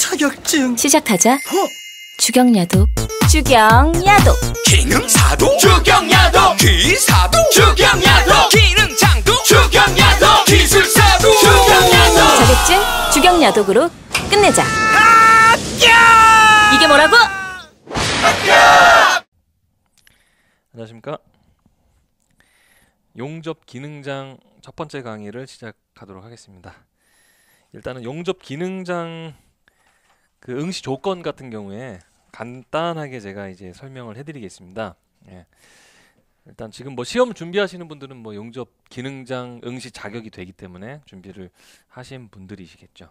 자격증 시작하자 허! 어? 주경야독 주경야독 기능사도 주경야독 기사도 주경야독 기능장도 주경야독 기술사도 주경야독 자격증 주경야독으로 끝내자 합 이게 뭐라고? 안녕하십니까 용접 기능장 첫 번째 강의를 시작하도록 하겠습니다 일단은 용접 기능장 그 응시 조건 같은 경우에 간단하게 제가 이제 설명을 해드리겠습니다. 예. 일단 지금 뭐 시험 준비하시는 분들은 뭐 용접 기능장 응시 자격이 되기 때문에 준비를 하신 분들이시겠죠.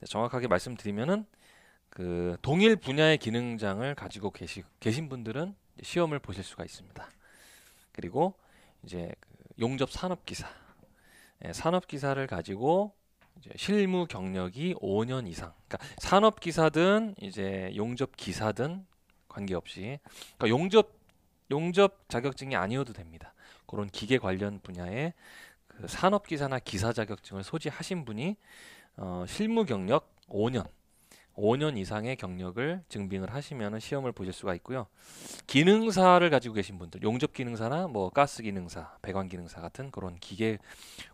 네, 정확하게 말씀드리면은 그 동일 분야의 기능장을 가지고 계시, 계신 분들은 시험을 보실 수가 있습니다. 그리고 이제 그 용접 산업기사, 예, 산업기사를 가지고 실무 경력이 5년 이상. 그러니까 산업 기사든 이제 용접 기사든 관계없이 그러니까 용접 용접 자격증이 아니어도 됩니다. 그런 기계 관련 분야에그 산업 기사나 기사 자격증을 소지하신 분이 어, 실무 경력 5년 5년 이상의 경력을 증빙을 하시면 시험을 보실 수가 있고요. 기능사를 가지고 계신 분들, 용접 기능사나 뭐 가스 기능사, 배관 기능사 같은 그런 기계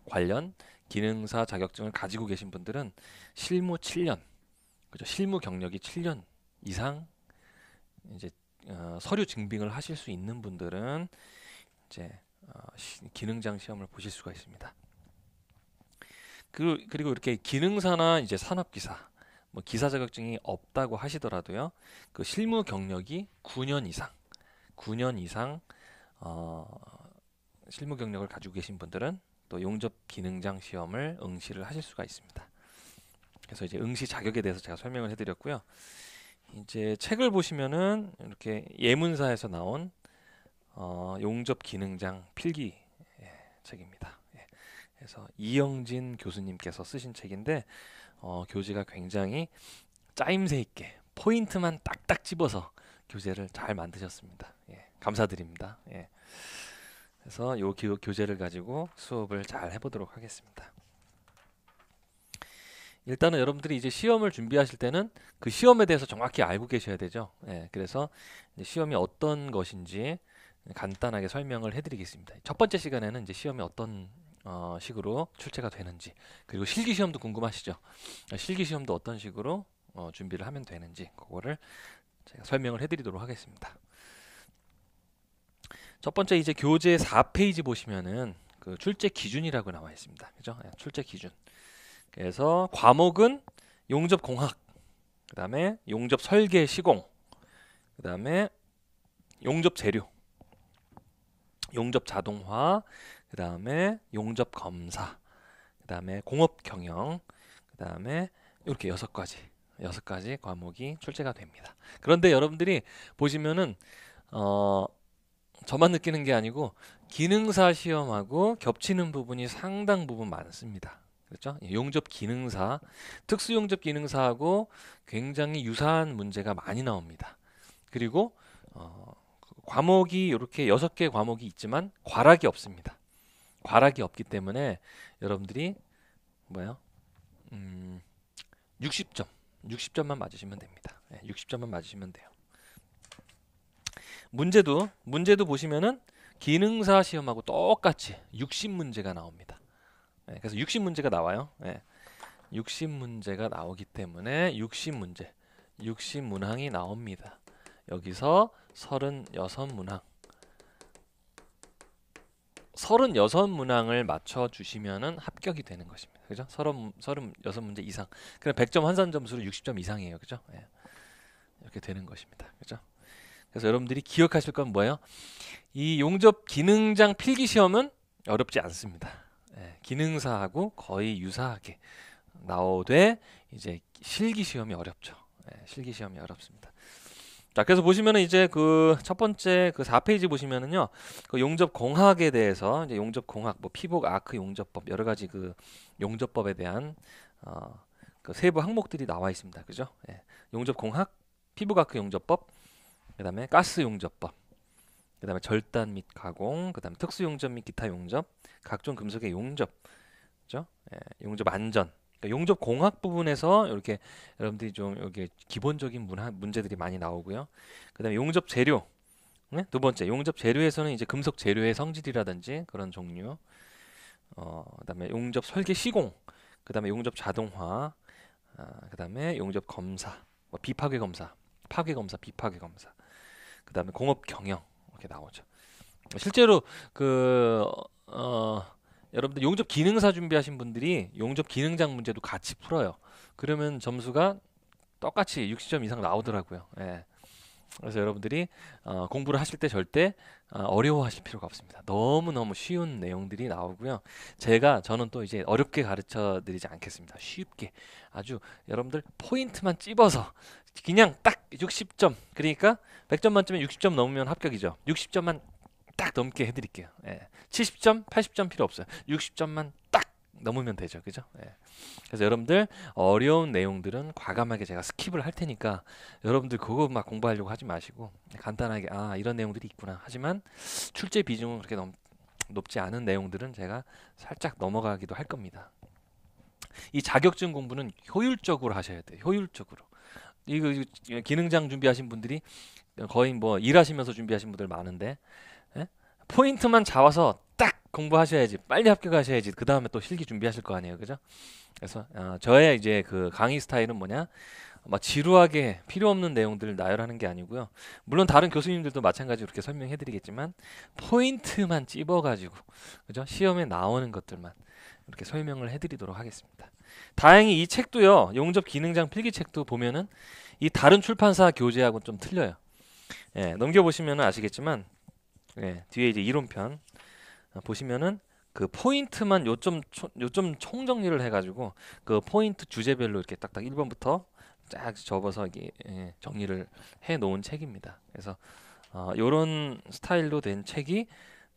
관련 기능사 자격증을 가지고 계신 분들은 실무 7년, 그죠? 실무 경력이 7년 이상 이제 어, 서류 증빙을 하실 수 있는 분들은 이제 어, 시, 기능장 시험을 보실 수가 있습니다. 그, 그리고 이렇게 기능사나 이제 산업기사, 뭐 기사 자격증이 없다고 하시더라도요, 그 실무 경력이 9년 이상, 9년 이상 어, 실무 경력을 가지고 계신 분들은 또 용접 기능장 시험을 응시를 하실 수가 있습니다. 그래서 이제 응시 자격에 대해서 제가 설명을 해드렸고요. 이제 책을 보시면은 이렇게 예문사에서 나온 어, 용접 기능장 필기 예, 책입니다. 예. 그래서 이영진 교수님께서 쓰신 책인데 어, 교재가 굉장히 짜임새 있게 포인트만 딱딱 집어서 교재를 잘 만드셨습니다. 예, 감사드립니다. 예. 그래서 요 교재를 가지고 수업을 잘 해보도록 하겠습니다. 일단은 여러분들이 이제 시험을 준비하실 때는 그 시험에 대해서 정확히 알고 계셔야 되죠. 예, 그래서 시험이 어떤 것인지 간단하게 설명을 해드리겠습니다. 첫 번째 시간에는 이제 시험이 어떤 어, 식으로 출제가 되는지 그리고 실기 시험도 궁금하시죠. 실기 시험도 어떤 식으로 어, 준비를 하면 되는지 그거를 제가 설명을 해드리도록 하겠습니다. 첫 번째 이제 교재 4페이지 보시면은 그 출제 기준이라고 나와 있습니다. 그죠? 예, 출제 기준. 그래서 과목은 용접 공학, 그 다음에 용접 설계 시공, 그 다음에 용접 재료, 용접 자동화, 그 다음에 용접 검사, 그 다음에 공업 경영, 그 다음에 이렇게 여섯 가지, 여섯 가지 과목이 출제가 됩니다. 그런데 여러분들이 보시면은 어 저만 느끼는 게 아니고 기능사 시험하고 겹치는 부분이 상당 부분 많습니다. 그렇죠? 예, 용접 기능사, 특수 용접 기능사하고 굉장히 유사한 문제가 많이 나옵니다. 그리고 어, 과목이 이렇게 여섯 개 과목이 있지만 과락이 없습니다. 과락이 없기 때문에 여러분들이 뭐요? 음, 60점, 60점만 맞으시면 됩니다. 60점만 예, 맞으시면 돼요. 문제도 문제도 보시면은 기능사 시험하고 똑같이 60문제가 나옵니다. 네, 그래서 60문제가 나와요. 네. 예, 60문제가 나오기 때문에 60문제, 60문항이 나옵니다. 여기서 36문항 36문항을 맞춰주시면 합격이 되는 것입니다. 그죠? 30, 36문제 이상. 그럼 100점 환산 점수로 60점 이상이에요. 그죠? 예. 이렇게 되는 것입니다. 그죠? 그래서 여러분들이 기억하실 건 뭐예요? 이 용접 기능장 필기 시험은 어렵지 않습니다. 예, 기능사하고 거의 유사하게 나오되 이제 실기 시험이 어렵죠. 예, 실기 시험이 어렵습니다. 자, 그래서 보시면은 이제 그 첫 번째 그 4페이지 보시면은요. 그 용접 공학에 대해서 이제 용접 공학 뭐 피복 아크 용접법 여러 가지 그 용접법에 대한 어, 그 세부 항목들이 나와 있습니다. 그죠? 예. 용접 공학, 피복 아크 용접법, 그 다음에 가스 용접법, 그 다음에 절단 및 가공, 그 다음에 특수 용접 및 기타 용접, 각종 금속의 용접, 그죠? 예, 용접 안전, 그러니까 용접 공학 부분에서 이렇게 여러분들이 좀 여기 게 기본적인 문화 문제들이 많이 나오고요. 그다음에 용접 재료, 네? 두 번째 용접 재료에서는 이제 금속 재료의 성질이라든지 그런 종류, 어, 그다음에 용접 설계 시공, 그다음에 용접 자동화, 아, 그다음에 용접 검사, 뭐 비파괴 검사, 파괴 검사, 비파괴 검사. 그 다음에 공업 경영 이렇게 나오죠. 실제로 그 어, 여러분들 용접 기능사 준비하신 분들이 용접 기능장 문제도 같이 풀어요. 그러면 점수가 똑같이 60점 이상 나오더라고요. 예. 그래서 여러분들이 어, 공부를 하실 때 절대 어, 려워하실 필요가 없습니다. 너무 너무 쉬운 내용들이 나오고요. 제가 저는 또 이제 어렵게 가르쳐 드리지 않겠습니다. 쉽게 아주 여러분들 포인트만 찝어서 그냥 딱 60점 그러니까 100점 만점에 60점 넘으면 합격이죠. 60점만 딱 넘게 해드릴게요. 예. 70점, 80점 필요 없어요. 60점만 딱 넘으면 되죠. 그죠? 예. 그래서 여러분들 어려운 내용들은 과감하게 제가 스킵을 할 테니까 여러분들 그거 막 공부하려고 하지 마시고 간단하게 아, 이런 내용들이 있구나. 하지만 출제 비중은 그렇게 넘, 높지 않은 내용들은 제가 살짝 넘어가기도 할 겁니다. 이 자격증 공부는 효율적으로 하셔야 돼요. 효율적으로. 이거, 이거 기능장 준비하신 분들이 거의 뭐 일하시면서 준비하신 분들 많은데 예? 포인트만 잡아서 공부하셔야지 빨리 합격하셔야지 그 다음에 또 실기 준비하실 거 아니에요 그죠 그래서 어, 저의 이제 그 강의 스타일은 뭐냐 막 뭐 지루하게 필요 없는 내용들을 나열하는 게 아니고요 물론 다른 교수님들도 마찬가지로 이렇게 설명해 드리겠지만 포인트만 찝어 가지고 그죠 시험에 나오는 것들만 이렇게 설명을 해 드리도록 하겠습니다 다행히 이 책도요 용접 기능장 필기책도 보면은 이 다른 출판사 교재하고 좀 틀려요 예 넘겨 보시면 아시겠지만 예 뒤에 이제 이론편 어, 보시면은 그 포인트만 요점 요점 총정리를 해가지고 그 포인트 주제별로 이렇게 딱딱 1번부터 쫙 접어서 이게 예, 정리를 해 놓은 책입니다. 그래서 어, 요런 스타일로 된 책이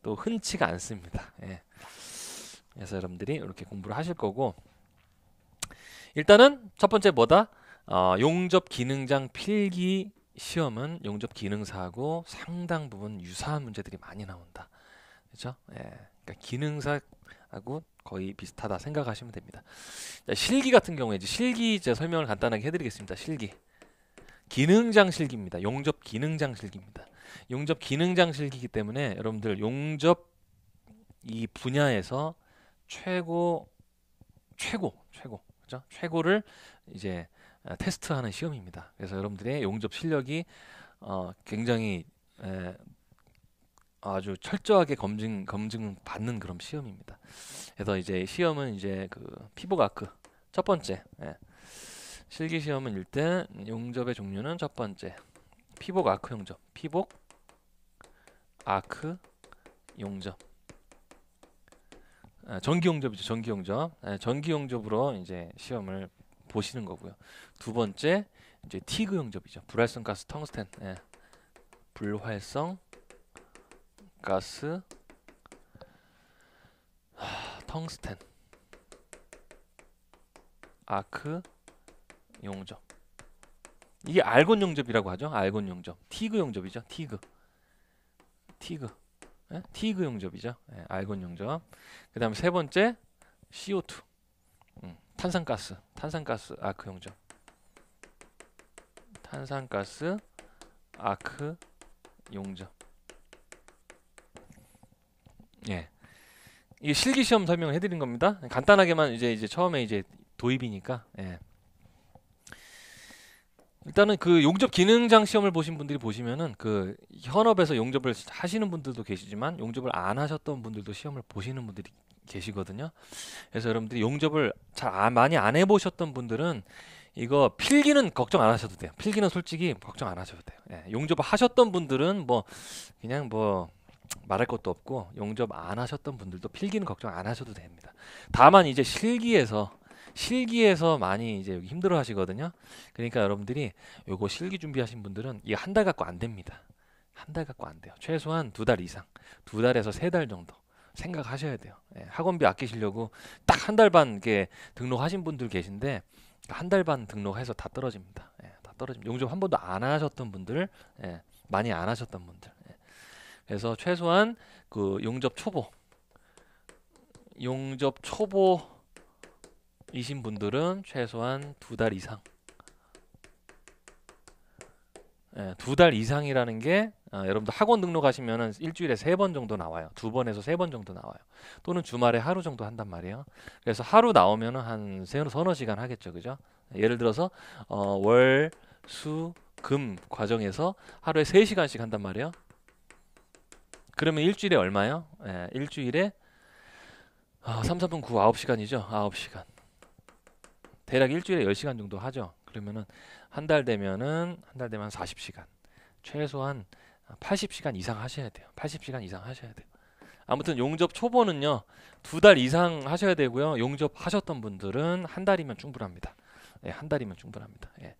또 흔치가 않습니다. 예. 그래서 여러분들이 이렇게 공부를 하실 거고 일단은 첫 번째 뭐다? 어, 용접 기능장 필기 시험은 용접 기능사하고 상당 부분 유사한 문제들이 많이 나온다. 그렇죠? 예. 그러니까 기능사하고 거의 비슷하다 생각하시면 됩니다. 자, 실기 같은 경우에 이제 실기 제 설명을 간단하게 해드리겠습니다. 실기 기능장 실기입니다. 용접 기능장 실기입니다. 용접 기능장 실기이기 때문에 여러분들 용접 이 분야에서 최고 최고 최고 그죠? 최고를 이제 어, 테스트하는 시험입니다. 그래서 여러분들의 용접 실력이 어, 굉장히 에, 아주 철저하게 검증 검증 받는 그런 시험입니다. 그래서 이제 시험은 이제 그 피보가크 첫 번째 예. 실기 시험은 일단 용접의 종류는 첫 번째 피복 아크 용접 피복 아크 용접 아, 전기 용접이죠 전기 용접 아, 전기 용접으로 이제 시험을 보시는 거고요 두 번째 이제 티그 용접이죠 불활성 가스 텅스텐 예. 불활성 가스 하, 텅스텐 아크 용접 이게 알곤 용접이라고 하죠 알곤 용접 티그 용접이죠 티그 티그 예? 티그 용접이죠 예, 알곤 용접 그 다음에 세 번째 CO2 음, 탄산가스 탄산가스 아크 용접 탄산가스 아크 용접 예. 이 실기 시험 설명을 해드린 겁니다. 간단하게만 이제 이제 처음에 이제 도입이니까. 예. 일단은 그 용접 기능장 시험을 보신 분들이 보시면은 그 현업에서 용접을 하시는 분들도 계시지만 용접을 안 하셨던 분들도 시험을 보시는 분들이 계시거든요. 그래서 여러분들이 용접을 잘 아, 많이 안 해보셨던 분들은 이거 필기는 걱정 안 하셔도 돼요. 필기는 솔직히 걱정 안 하셔도 돼요. 예, 용접을 하셨던 분들은 뭐 그냥 뭐 말할 것도 없고 용접 안 하셨던 분들도 필기는 걱정 안 하셔도 됩니다. 다만 이제 실기에서 실기에서 많이 이제 힘들어 하시거든요. 그러니까 여러분들이 요거 실기 준비하신 분들은 이한달 갖고 안 됩니다. 한 달 갖고 안 돼요. 최소한 두 달 이상, 두 달에서 세 달 정도 생각하셔야 돼요. 예, 학원비 아끼시려고 딱 한 달반 이렇게 등록하신 분들 계신데 한 달 반 등록해서 다 떨어집니다. 예, 다 떨어집니다. 용접 한 번도 안 하셨던 분들, 예, 많이 안 하셨던 분들. 그래서 최소한 그 용접 초보 용접 초보이신 분들은 최소한 두 달 이상 예, 두달 이상이라는 게 어, 여러분들 학원 등록하시면 일주일에 세 번 정도 나와요. 두 번에서 세 번 정도 나와요. 또는 주말에 하루 정도 한단 말이에요. 그래서 하루 나오면은 한 세, 서너 시간 하겠죠. 그죠? 예를 들어서 어, 월, 수, 금 과정에서 하루에 세시간씩 한단 말이에요. 그러면 일주일에 얼마요? 예, 일주일에 아, 3, 3분 9, 9시간이죠. 9시간. 대략 일주일에 10시간 정도 하죠. 그러면은 한 달 되면은 한 달 되면 40시간. 최소한 80시간 이상 하셔야 돼요. 80시간 이상 하셔야 돼요. 아무튼 용접 초보는요. 두 달 이상 하셔야 되고요. 용접 하셨던 분들은 한 달이면 충분합니다. 예, 한 달이면 충분합니다. 예.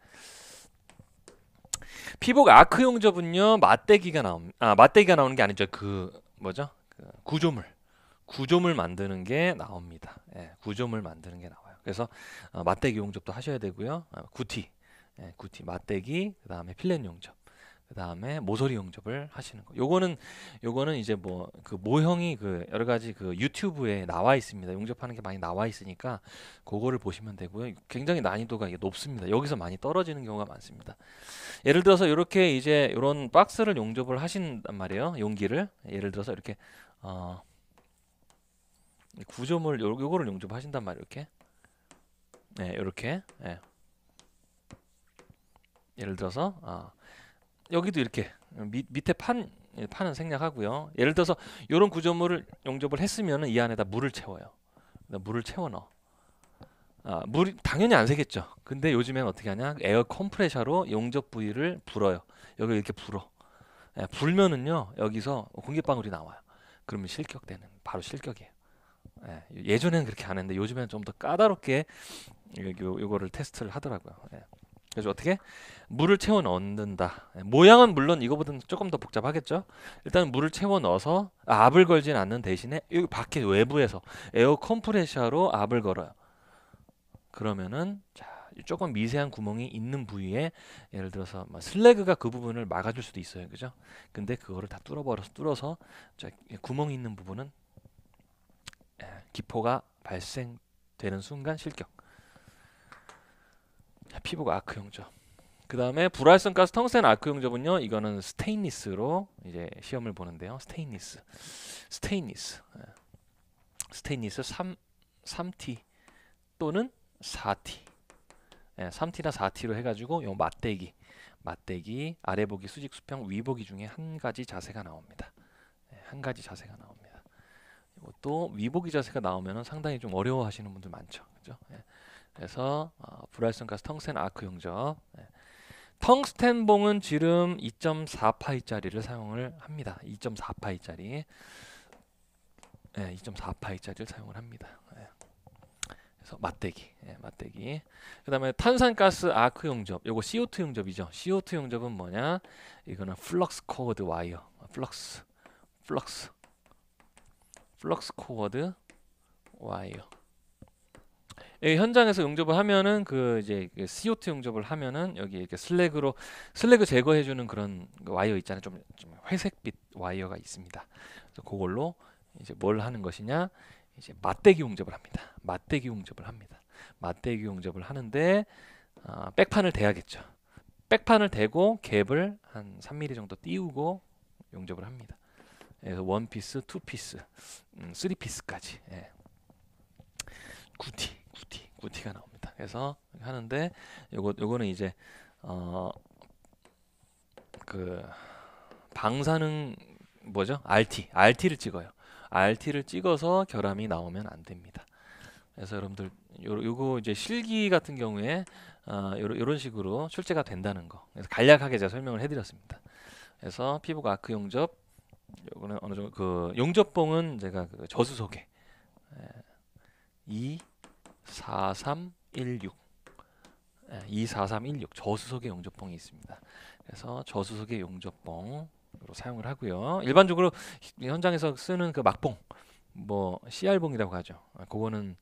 피복 아크 용접은요 맞대기가 나옵아 맞대기가 나오는 게 아니죠 그 뭐죠 그 구조물 구조물 만드는 게 나옵니다 예, 구조물 만드는 게 나와요 그래서 어, 맞대기 용접도 하셔야 되고요 어, 구티 예, 구티 맞대기 그 다음에 필렛 용접 그 다음에 모서리 용접을 하시는 거. 요거는 요거는 이제 뭐 그 모형이 그 여러 가지 그 유튜브에 나와 있습니다. 용접하는 게 많이 나와 있으니까 그거를 보시면 되고요. 굉장히 난이도가 높습니다. 여기서 많이 떨어지는 경우가 많습니다. 예를 들어서 이렇게 이제 이런 박스를 용접을 하신단 말이에요. 용기를 예를 들어서 이렇게 어 구조물 요, 요거를 용접하신단 말이에요. 이렇게 네, 이렇게 네. 예. 예를 들어서 어 여기도 이렇게 밑, 밑에 판 판은 생략하고요. 예를 들어서 이런 구조물을 용접을 했으면이 안에다 물을 채워요. 물을 채워 넣어. 아, 물이 당연히 안 새겠죠. 근데 요즘엔 어떻게 하냐? 에어 컴프레셔로 용접 부위를 불어요. 여기 이렇게 불어. 예, 불면은요 여기서 공기방울이 나와요. 그러면 실격되는 바로 실격이에요. 예, 예전에는 그렇게 안 했는데 요즘에는 좀 더 까다롭게 요, 요거를 테스트를 하더라고요. 예. 그래서 어떻게 물을 채워 넣는다. 모양은 물론 이거보다는 조금 더 복잡하겠죠. 일단 물을 채워 넣어서 아, 압을 걸진 않는 대신에 여기 밖에 외부에서 에어 컴프레셔로 압을 걸어요. 그러면은 자, 조금 미세한 구멍이 있는 부위에 예를 들어서 뭐 슬래그가 그 부분을 막아줄 수도 있어요, 그죠? 근데 그거를 다 뚫어버려서 뚫어서 구멍이 있는 부분은 예, 기포가 발생되는 순간 실격. 아, 피부가 아크 용접. 그 다음에 불활성 가스 텅스 아크 용접은요. 이거는 스테인리스로 이제 시험을 보는데요. 스테인리스, 스테인리스, 예. 스테인리스 3 3T 또는 4T, 예, 3T나 4T로 해가지고 요 맞대기, 맞대기 아래 보기, 수직 수평, 위 보기 중에 한 가지 자세가 나옵니다. 예, 한 가지 자세가 나옵니다. 또 위 보기 자세가 나오면 상당히 좀 어려워하시는 분들 많죠, 그죠? 예. 그래서 어, 불활성 가스 텅센 아크 용접. 네. 텅스텐 봉은 지름 2.4파이짜리를 사용을 합니다. 2.4파이짜리. 네, 2.4파이짜리를 사용을 합니다. 네. 그래서 맞대기, 네, 맞대기. 그다음에 탄산가스 아크 용접, 요거 CO2 용접이죠. CO2 용접은 뭐냐? 이거는 플럭스 코어드 와이어, 플럭스, 플럭스, 플럭스 코어드 와이어. 예, 현장에서 용접을 하면은 그 이제 그 CO2 용접을 하면은 여기 이렇게 슬랙으로 슬랙을 제거해 주는 그런 그 와이어 있잖아요. 좀, 좀 회색빛 와이어가 있습니다. 그래서 그걸로 이제 뭘 하는 것이냐? 이제 맞대기 용접을 합니다. 맞대기 용접을 합니다. 맞대기 용접을 하는데 어, 백판을 대야겠죠. 백판을 대고 갭을 한 3mm 정도 띄우고 용접을 합니다. 예, 그래서 원피스, 투피스, 음, 쓰리피스까지 예. 구티 구티 구티가 나옵니다. 그래서 하는데 요거 요거는 이제 어그 방사능 뭐죠? RT RT를 찍어요. RT를 찍어서 결함이 나오면 안 됩니다. 그래서 여러분들 요, 요거 이제 실기 같은 경우에 어, 요 요런 식으로 출제가 된다는 거. 그래서 간략하게 제가 설명을 해드렸습니다. 그래서 피부가 아크 용접 요거는 어느 정도 그 용접봉은 제가 그 저수 소개 에, 4316 24316 예, 저수석의 용접봉이 있습니다. 그래서 저수석의 용접봉으로 사용을 하고요. 일반적으로 현장에서 쓰는 그 막봉 뭐 CR봉이라고 하죠. 아, 그거는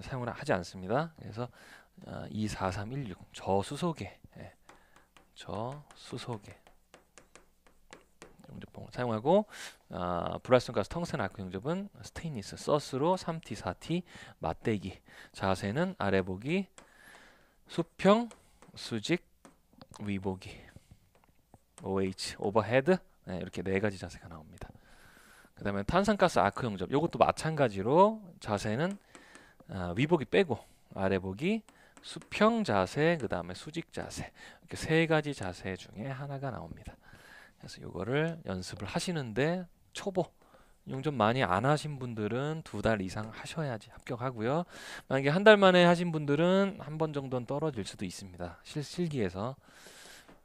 사용을 하지 않습니다. 그래서 24316 어, 저수석의 예, 저수석의 용접봉을 사용하고 아, 라활성가스 텅센 아크 용접은 스테인리스 서스로 3T, 4T 맞대기 자세는 아래 보기 수평, 수직, 위보기 OH, 오버헤드 네, 이렇게 네 가지 자세가 나옵니다. 그 다음에 탄산가스 아크 용접 이것도 마찬가지로 자세는 아, 위보기 빼고 아래 보기 수평 자세 그 다음에 수직 자세 이렇게 세 가지 자세 중에 하나가 나옵니다. 그래서 이거를 연습을 하시는데 초보 용접 많이 안 하신 분들은 두 달 이상 하셔야지 합격하고요. 만약에 한 달 만에 하신 분들은 한 번 정도는 떨어질 수도 있습니다. 실, 실기에서.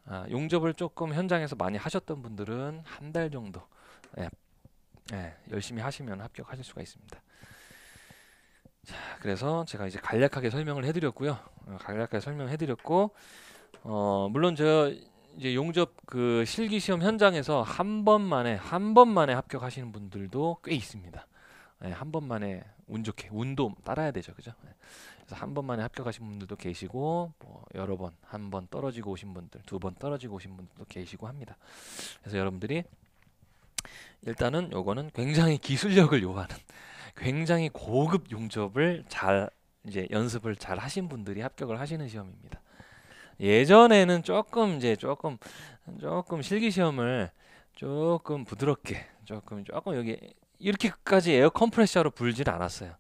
아, 용접을 조금 현장에서 많이 하셨던 분들은 한 달 정도 예, 예, 열심히 하시면 합격하실 수가 있습니다. 자, 그래서 제가 이제 간략하게 설명을 해드렸고요. 어, 간략하게 설명해드렸고, 어, 물론 저 이제 용접 그 실기 시험 현장에서 한 번만에 한 번만에 합격하시는 분들도 꽤 있습니다. 예, 한 번만에 운 좋게 운도 따라야 되죠, 그죠? 예. 그래서 한 번만에 합격하신 분들도 계시고 뭐 여러 번 한 번 떨어지고 오신 분들 두 번 떨어지고 오신 분들도 계시고 합니다. 그래서 여러분들이 일단은 요거는 굉장히 기술력을 요하는 굉장히 고급 용접을 잘 이제 연습을 잘 하신 분들이 합격을 하시는 시험입니다. 예전에는 조금 이제 조금 조금 실기 시험을 조금 부드럽게 조금 조금 여기 이렇게까지 에어 컴프레셔로 불질 않았어요.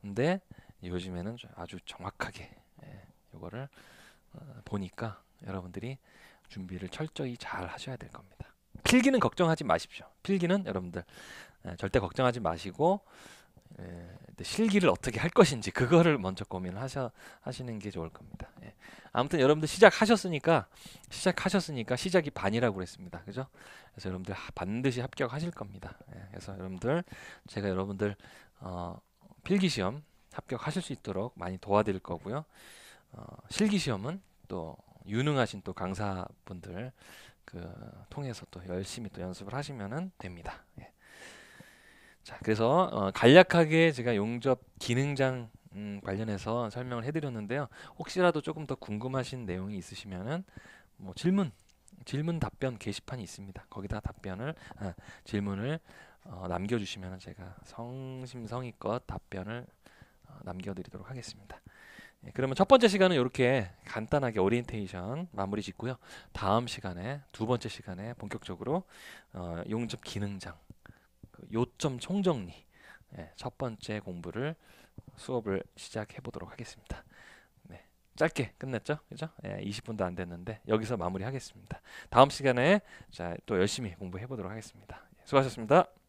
근데 요즘에는 아주 정확하게 예, 이거를 어, 보니까 여러분들이 준비를 철저히 잘 하셔야 될 겁니다. 필기는 걱정하지 마십시오. 필기는 여러분들 예, 절대 걱정하지 마시고 예, 실기를 어떻게 할 것인지 그거를 먼저 고민을 하셔 하시는 게 좋을 겁니다. 예. 아무튼 여러분들 시작하셨으니까 시작하셨으니까 시작이 반이라고 그랬습니다. 그죠? 그래서 여러분들 반드시 합격하실 겁니다. 예. 그래서 여러분들 제가 여러분들 어, 필기 시험 합격하실 수 있도록 많이 도와드릴 거고요. 어, 실기 시험은 또 유능하신 또 강사분들 그 통해서 또 열심히 또 연습을 하시면은 됩니다. 예. 자, 그래서 어, 간략하게 제가 용접 기능장 음, 관련해서 설명을 해드렸는데요. 혹시라도 조금 더 궁금하신 내용이 있으시면은 뭐 질문, 질문 답변 게시판이 있습니다. 거기다 답변을 아, 질문을 어, 남겨주시면 제가 성심성의껏 답변을 어, 남겨드리도록 하겠습니다. 예, 그러면 첫 번째 시간은 이렇게 간단하게 오리엔테이션 마무리 짓고요. 다음 시간에 두 번째 시간에 본격적으로 어, 용접 기능장 그 요점 총정리 네, 첫 번째 공부를 수업을 시작해 보도록 하겠습니다. 네, 짧게 끝냈죠, 그죠? 네, 예, 20분도 안 됐는데 여기서 마무리하겠습니다. 다음 시간에 자, 또 열심히 공부해 보도록 하겠습니다. 예, 수고하셨습니다.